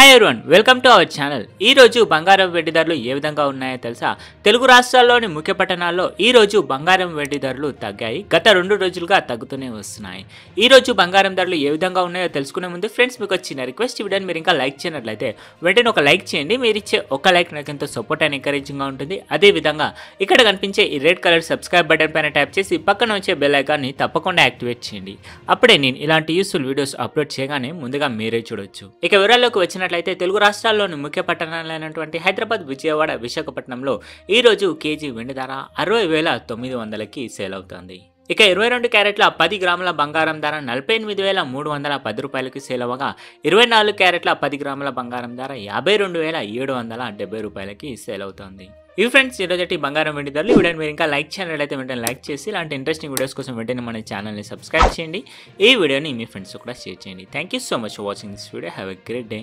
hi everyone welcome to our channel ఈ రోజు బంగారం వెండి ధరలు ఏ విధంగా ఉన్నాయో తెలుసా తెలుగు రాష్ట్రాల్లోని ముఖ్య పట్టణాల్లో ఈ రోజు బంగారం వెండి ధరలు తగ్గాయి గత రెండు రోజులుగా తగ్గుతూనే వస్తున్నాయి ఈ రోజు బంగారం ధరలు ఏ విధంగా ఉన్నాయో తెలుసుకునే ముందు ఫ్రెండ్స్ మీకు వచ్చిన రిక్వెస్ట్ వీడియోని మీరు ఇంకా లైక్ చేయనట్లయితే వెంటనే ఒక లైక్ చేయండి మీరు ఇచ్చే ఒక లైక్ నాకు ఎంతో సపోర్ట్ అండ్ ఎంకరేజింగ్గా ఉంటుంది అదే విధంగా ఇక్కడ కనిపించే ఈ రెడ్ కలర్ సబ్స్క్రైబ్ బటన్ పైన ట్యాప్ చేసి పక్కన వచ్చే బెల్ ఐకాన్ని తప్పకుండా యాక్టివేట్ చేయండి అప్పుడే నేను ఇలాంటి యూస్ఫుల్ వీడియోస్ అప్లోడ్ చేయగానే ముందుగా మీరే చూడొచ్చు ఇక వివరాల్లోకి వచ్చిన చూసుకున్నట్లయితే తెలుగు రాష్ట్రాల్లోని ముఖ్య పట్టణాలైనటువంటి హైదరాబాద్ విజయవాడ విశాఖపట్నంలో ఈరోజు కేజీ వెండి ధర అరవై వేల తొమ్మిది వందలకి సేల్ అవుతుంది ఇక ఇరవై రెండు క్యారెట్ల పది గ్రాముల బంగారం ధర నలభై ఎనిమిది వేల మూడు వందల పది రూపాయలకి సేల్ అవ్వగా ఇరవై నాలుగు క్యారెట్ల పది గ్రాముల బంగారం ధర యాభై రెండు వేల ఏడు వందల డెబ్బై రూపాయలకి సేల్ అవుతుంది ఈ ఫ్రెండ్స్ ఈరోజు బంగారం వెండి ధరలు వీడియో మీరు ఇంకా లైక్ ఛానల్ అయితే వెంటనే లైక్ చేసి ఇలాంటి ఇంట్రెస్టింగ్ వీడియోస్ కోసం వెంటనే మన ఛానల్ని సబ్స్క్రైబ్ చేయండి ఈ వీడియోని మీ ఫ్రెండ్స్ కూడా షేర్ చేయండి thank you so much watching this video have a great day